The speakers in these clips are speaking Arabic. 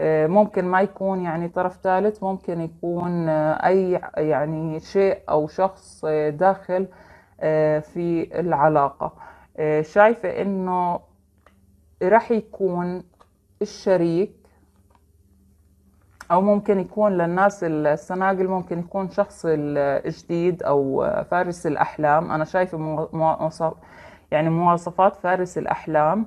آه، ممكن ما يكون يعني طرف ثالث ممكن يكون آه، أي يعني شيء أو شخص آه، داخل في العلاقة شايفة إنه رح يكون الشريك أو ممكن يكون للناس السناجل ممكن يكون شخص الجديد أو فارس الأحلام أنا شايفة مواصف يعني مواصفات فارس الأحلام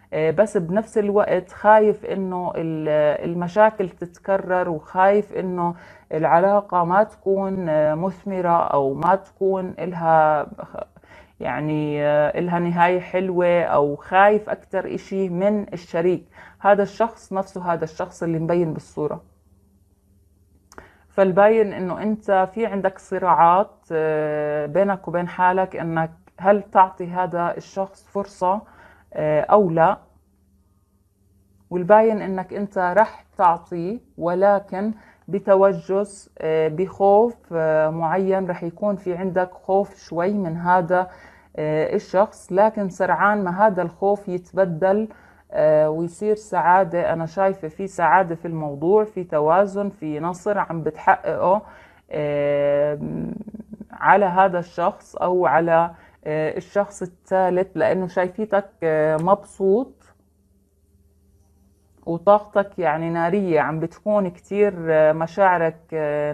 آه، بس بنفس الوقت خايف انه المشاكل تتكرر وخايف انه العلاقه ما تكون آه، مثمره او ما تكون لها يعني آه، لها نهاية حلوة أو خايف أكثر شيء من الشريك هذا الشخص نفسه هذا الشخص اللي مبين بالصورة فالباين إنه أنت في عندك صراعات بينك وبين حالك إنك هل تعطي هذا الشخص فرصة آه، او لا والباين انك انت رح تعطيه ولكن بتوجس آه، بخوف آه، معين رح يكون في عندك خوف شوي من هذا الشخص لكن سرعان ما هذا الخوف يتبدل ويصير سعادة أنا شايفة في سعادة في الموضوع في توازن في نصر عم بتحققه على هذا الشخص أو على آه، الشخص الثالث لانه شايفيتك آه، مبسوط وطاقتك يعني نارية عم بتكون كتير آه، مشاعرك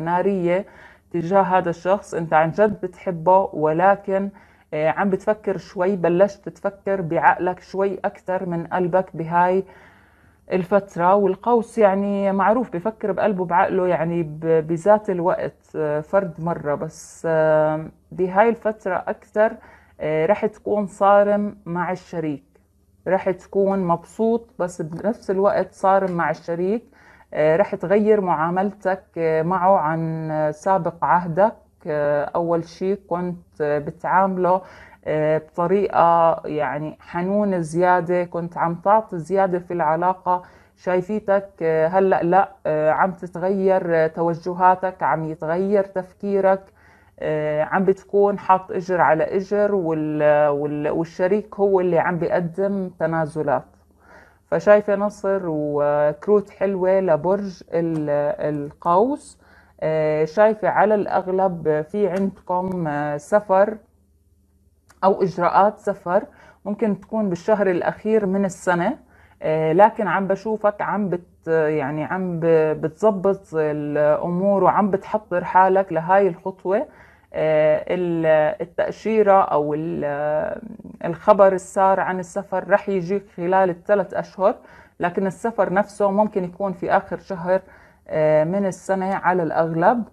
نارية تجاه هذا الشخص انت عن جد بتحبه ولكن عم بتفكر شوي بلشت تفكر بعقلك شوي أكثر من قلبك بهاي الفترة والقوس يعني معروف بفكر بقلبه بعقله يعني بذات الوقت فرد مرة بس بهاي الفترة أكثر آه، رح تكون صارم مع الشريك رح تكون مبسوط بس بنفس الوقت صارم مع الشريك آه، رح تغير معاملتك آه، معه عن سابق عهدك أول شيء كنت بتعامله بطريقة يعني حنون زيادة كنت عم تعطي زيادة في العلاقة شايفيتك هلأ لا عم تتغير توجهاتك عم يتغير تفكيرك آه، عم بتكون حاط اجر على اجر والشريك هو اللي عم بيقدم تنازلات فشايفه نصر وكروت حلوه لبرج القوس آه، شايفه على الاغلب في عندكم آه، سفر او اجراءات سفر ممكن تكون بالشهر الاخير من السنه لكن عم بشوفك عم بت يعني عم بتظبط الامور وعم بتحضر حالك لهاي الخطوه آه، التأشيرة أو الخبر السار عن السفر رح يجي خلال الثلاث أشهر لكن السفر نفسه ممكن يكون في آخر شهر آه، من السنة على الأغلب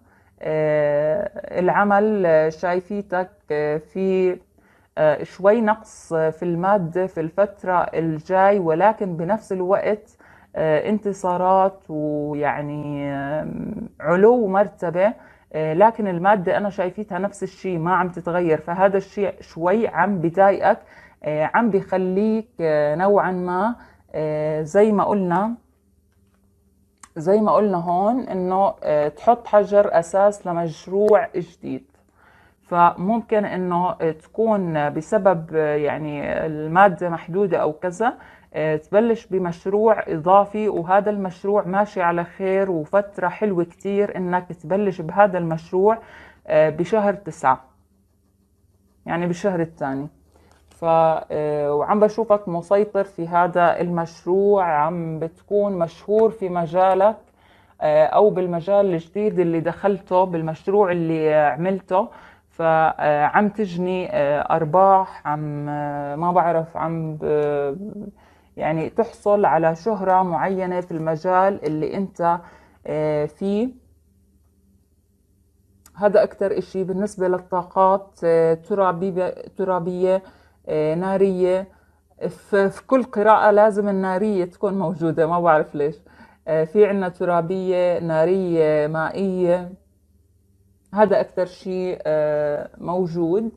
آه، العمل شايفيتك في شوي نقص في المادة في الفترة الجاي ولكن بنفس الوقت انتصارات ويعني علو مرتبة آه، لكن المادة أنا شايفتها نفس الشيء ما عم تتغير فهذا الشيء شوي عم بضايقك آه، عم بخليك آه، نوعا ما زي ما قلنا زي ما قلنا هون انه تحط حجر اساس لمشروع جديد فممكن انه تكون بسبب يعني المادة محدودة او كذا آه، تبلش بمشروع إضافي وهذا المشروع ماشي على خير وفترة حلوة كتير إنك تبلش بهذا المشروع آه، بشهر تسعة يعني بالشهر الثاني ف آه، وعم بشوفك مسيطر في هذا المشروع عم بتكون مشهور في مجالك أو بالمجال الجديد اللي دخلته بالمشروع اللي عملته فعم تجني أرباح عم ما بعرف عم ب... يعني تحصل على شهرة معينة في المجال اللي انت آه، فيه هذا أكتر إشي بالنسبة للطاقات آه، ترابية آه، نارية في كل قراءة لازم النارية تكون موجودة ما بعرف ليش في عنا ترابية نارية مائية هذا أكتر شيء موجود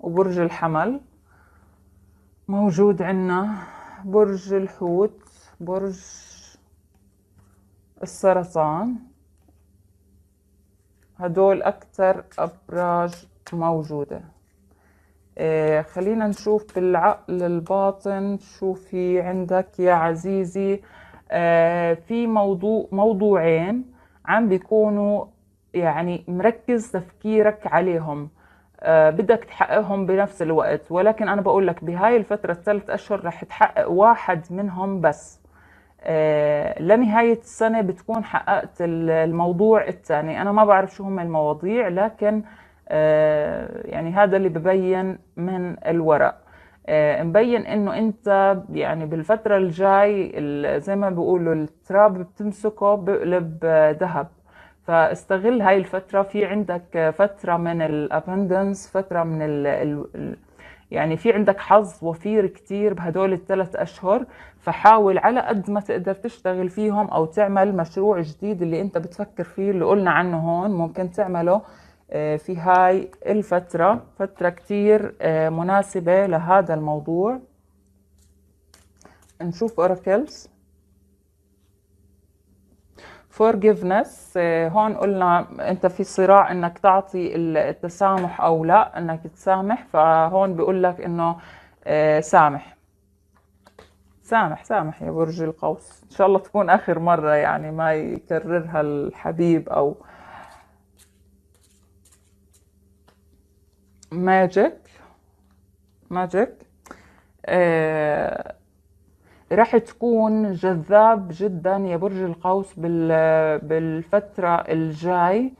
وبرج الحمل موجود عندنا برج الحوت برج السرطان هدول أكثر أبراج موجودة آه خلينا نشوف بالعقل الباطن شو في عندك يا عزيزي آه في موضوع موضوعين عم بيكونوا يعني مركز تفكيرك عليهم آه، بدك تحققهم بنفس الوقت ولكن أنا بقول لك بهاي الفترة الثلاث أشهر رح تحقق واحد منهم بس آه، لنهاية السنة بتكون حققت الموضوع الثاني أنا ما بعرف شو هم المواضيع لكن آه، يعني هذا اللي ببين من الورق مبين انه انت يعني بالفترة الجاي زي ما بيقولوا التراب بتمسكه بقلب ذهب فاستغل هاي الفترة في عندك فترة من الابندنس فترة من ال الـ يعني في عندك حظ وفير كتير بهدول الثلاث أشهر فحاول على قد ما تقدر تشتغل فيهم أو تعمل مشروع جديد اللي أنت بتفكر فيه اللي قلنا عنه هون ممكن تعمله آه، في هاي الفترة فترة كتير آه، مناسبة لهذا الموضوع نشوف أوراكلز forgiveness آه، هون قلنا انت في صراع انك تعطي التسامح او لا انك تسامح فهون بيقول لك انه آه، سامح سامح سامح يا برج القوس ان شاء الله تكون اخر مره يعني ما يكررها الحبيب او ماجيك ماجيك آه راح تكون جذاب جدا يا برج القوس بالفترة الجاي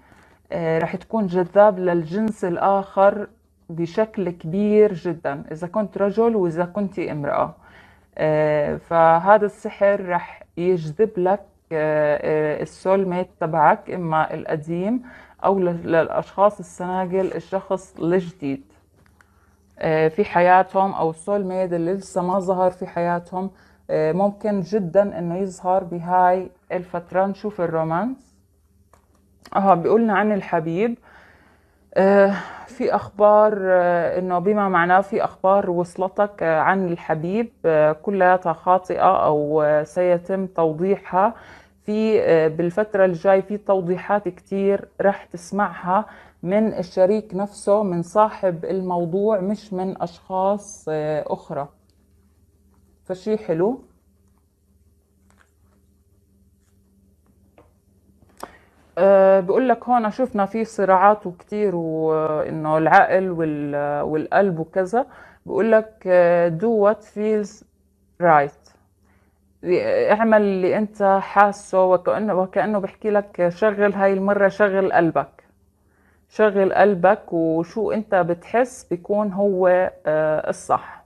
آه، راح تكون جذاب للجنس الآخر بشكل كبير جدا إذا كنت رجل وإذا كنت امرأة آه، فهذا السحر راح يجذب لك آه، السول ميت تبعك إما القديم أو للأشخاص السناجل الشخص الجديد في حياتهم أو السول ميت اللي لسه ما ظهر في حياتهم آه، ممكن جدا انه يظهر بهاي الفترة نشوف الرومانس اه بيقولنا عن الحبيب آه، في اخبار آه، انه بما معناه في اخبار وصلتك عن الحبيب كلها خاطئه او سيتم توضيحها في بالفترة الجاي في توضيحات كتير راح تسمعها من الشريك نفسه من صاحب الموضوع مش من أشخاص أخرى فشي حلو بقول آه، بيقول لك هون شفنا في صراعات وكتير وانه آه، العقل آه، والقلب وكذا بيقول لك دو وات فيلز رايت اعمل اللي انت حاسه وكانه وكانه بحكي لك شغل هاي المره شغل قلبك شغل قلبك وشو انت بتحس بيكون هو الصح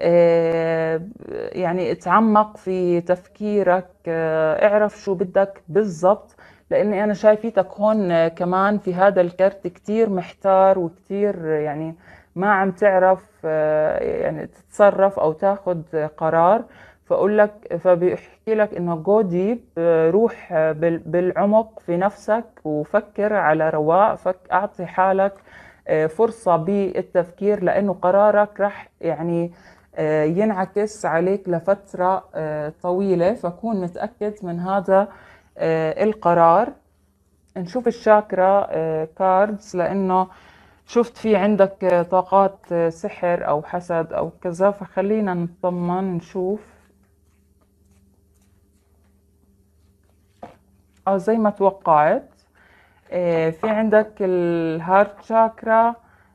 آه، يعني اتعمق في تفكيرك آه، اعرف شو بدك بالضبط لاني انا شايفيتك هون آه، كمان في هذا الكرت كتير محتار وكتير يعني ما عم تعرف يعني تتصرف او تاخد قرار فاقول لك فبيحكي لك انه جو ديب روح بالعمق في نفسك وفكر على رواق فك اعطي حالك فرصة بالتفكير لأنه قرارك راح يعني آه، ينعكس عليك لفترة آه، طويلة فكون متأكد من هذا آه، القرار نشوف الشاكرا كاردز لأنه شفت في عندك طاقات سحر أو حسد أو كذا فخلينا نطمن نشوف أو زي ما توقعت في عندك الهارت شاكرا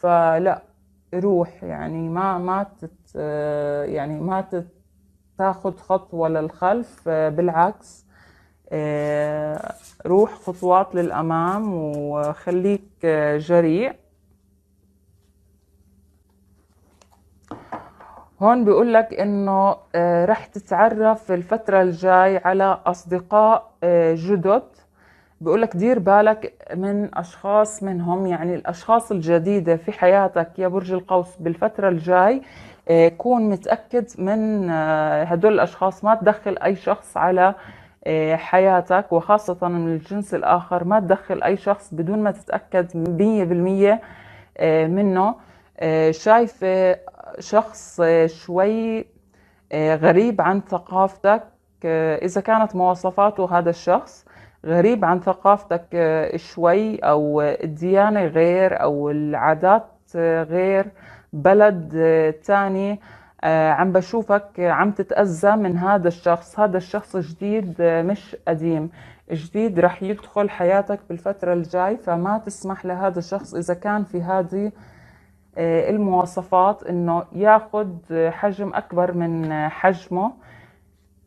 فلا روح يعني ما ما تت يعني ما تاخذ خطوة للخلف بالعكس روح خطوات للأمام وخليك جريء هون بيقول لك انه رح تتعرف الفترة الجاي على اصدقاء جدد بيقول لك دير بالك من اشخاص منهم يعني الاشخاص الجديده في حياتك يا برج القوس بالفتره الجاي آه، كون متاكد من آه، هدول الاشخاص ما تدخل اي شخص على آه، حياتك وخاصة من الجنس الآخر ما تدخل أي شخص بدون ما تتأكد مية بالمية منه شايف شخص شوي غريب عن ثقافتك إذا كانت مواصفاته هذا الشخص غريب عن ثقافتك آه، شوي او الديانة غير او العادات آه، غير بلد آه، تاني عم بشوفك عم تتأذى من هذا الشخص هذا الشخص جديد مش قديم جديد رح يدخل حياتك بالفترة الجاي فما تسمح لهذا الشخص إذا كان في هذه المواصفات إنه ياخد حجم أكبر من حجمه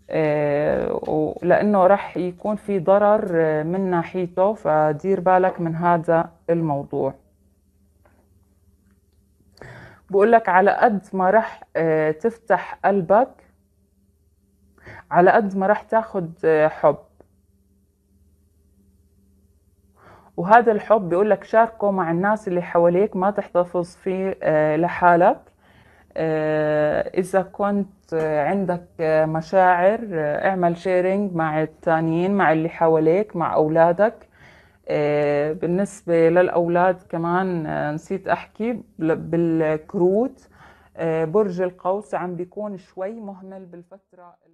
آه، لانه رح يكون في ضرر آه، من ناحيته فدير بالك من هذا الموضوع بقول لك على قد ما رح آه، تفتح قلبك على قد ما رح تاخذ حب وهذا الحب بيقول لك شاركه مع الناس اللي حواليك ما تحتفظ فيه لحالك آه، إذا كنت آه، عندك آه، مشاعر اعمل شيرينج مع التانيين مع اللي حواليك مع أولادك بالنسبة للأولاد كمان نسيت أحكي بالكروت برج القوس عم بيكون شوي مهمل بالفترة